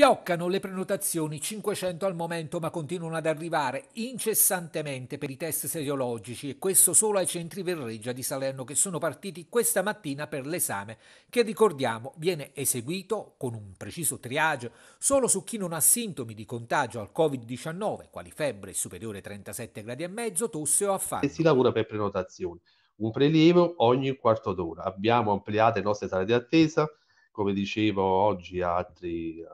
Fioccano le prenotazioni, 500 al momento, ma continuano ad arrivare incessantemente per i test seriologici e questo solo ai centri Verreggia di Salerno che sono partiti questa mattina per l'esame che ricordiamo viene eseguito con un preciso triage solo su chi non ha sintomi di contagio al Covid-19, quali febbre superiore a 37 gradi e mezzo, tosse o affanno. E si lavora per prenotazioni un prelievo ogni quarto d'ora. Abbiamo ampliato le nostre sale di attesa, come dicevo oggi altri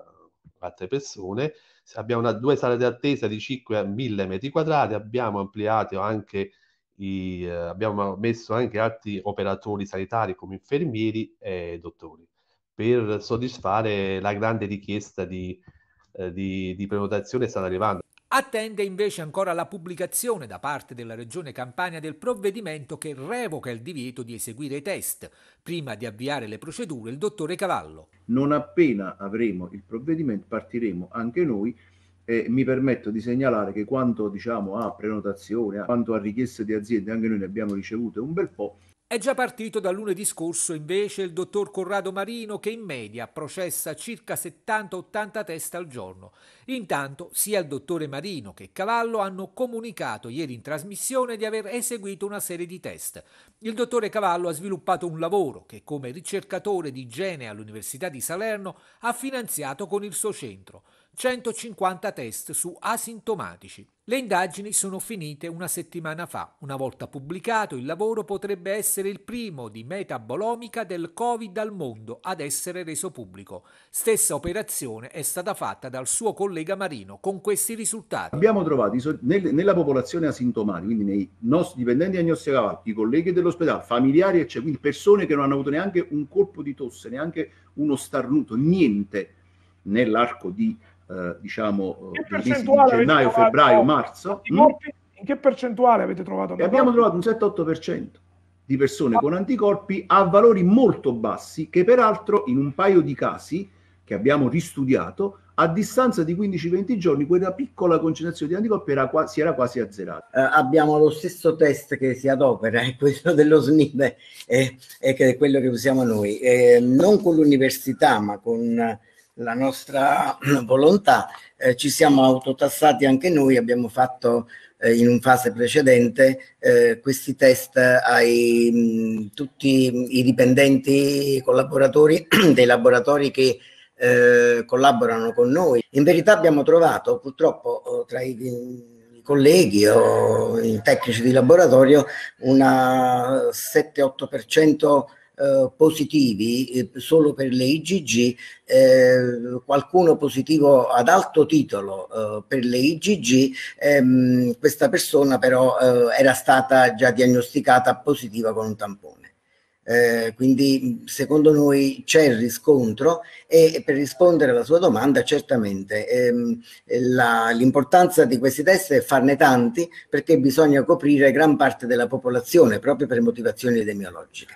4 persone, abbiamo una, due sale di attesa di 5 a 1000 metri quadrati, abbiamo ampliato anche i, eh, abbiamo messo anche altri operatori sanitari come infermieri e dottori per soddisfare la grande richiesta di, eh, di, di prenotazione che sta arrivando attende invece ancora la pubblicazione da parte della Regione Campania del provvedimento che revoca il divieto di eseguire i test. Prima di avviare le procedure, il dottore Cavallo. Non appena avremo il provvedimento partiremo anche noi e mi permetto di segnalare che quanto diciamo, a prenotazione, quanto a richieste di aziende, anche noi ne abbiamo ricevute un bel po' È già partito da lunedì scorso invece il dottor Corrado Marino che in media processa circa 70-80 teste al giorno. Intanto sia il dottore Marino che Cavallo hanno comunicato ieri in trasmissione di aver eseguito una serie di test. Il dottore Cavallo ha sviluppato un lavoro che come ricercatore di igiene all'Università di Salerno ha finanziato con il suo centro. 150 test su asintomatici. Le indagini sono finite una settimana fa. Una volta pubblicato, il lavoro potrebbe essere il primo di metabolomica del Covid al mondo ad essere reso pubblico. Stessa operazione è stata fatta dal suo collega Marino con questi risultati. Abbiamo trovato nella popolazione asintomatica, quindi nei nostri dipendenti diagnosticati, i colleghi dell'ospedale, familiari, eccetera, quindi persone che non hanno avuto neanche un colpo di tosse, neanche uno starnuto, niente nell'arco di eh, diciamo eh, gennaio, febbraio, marzo. Anticorpi, mh? Mm? In che percentuale avete trovato? Abbiamo trovato un 7-8% di persone ah. con anticorpi a valori molto bassi che peraltro in un paio di casi che abbiamo ristudiato a distanza di 15-20 giorni quella piccola concentrazione di anticorpi era qua, si era quasi azzerata. Eh, abbiamo lo stesso test che si adopera, è eh, quello dello SNIB, eh, eh è, quello che usiamo noi, eh, non con l'università ma con la nostra eh, volontà, eh, ci siamo autotassati anche noi, abbiamo fatto eh, in un fase precedente eh, questi test ai mh, mm, tutti i dipendenti collaboratori dei laboratori che eh, collaborano con noi. In verità abbiamo trovato purtroppo tra i, i colleghi o i tecnici di laboratorio una 7-8% eh, positivi eh, solo per le IgG, eh, qualcuno positivo ad alto titolo eh, per le IgG, ehm, questa persona però era stata già diagnosticata positiva con un tampone. Eh, quindi secondo noi c'è il riscontro e per rispondere alla sua domanda certamente ehm, l'importanza di questi test è farne tanti perché bisogna coprire gran parte della popolazione proprio per motivazioni epidemiologiche.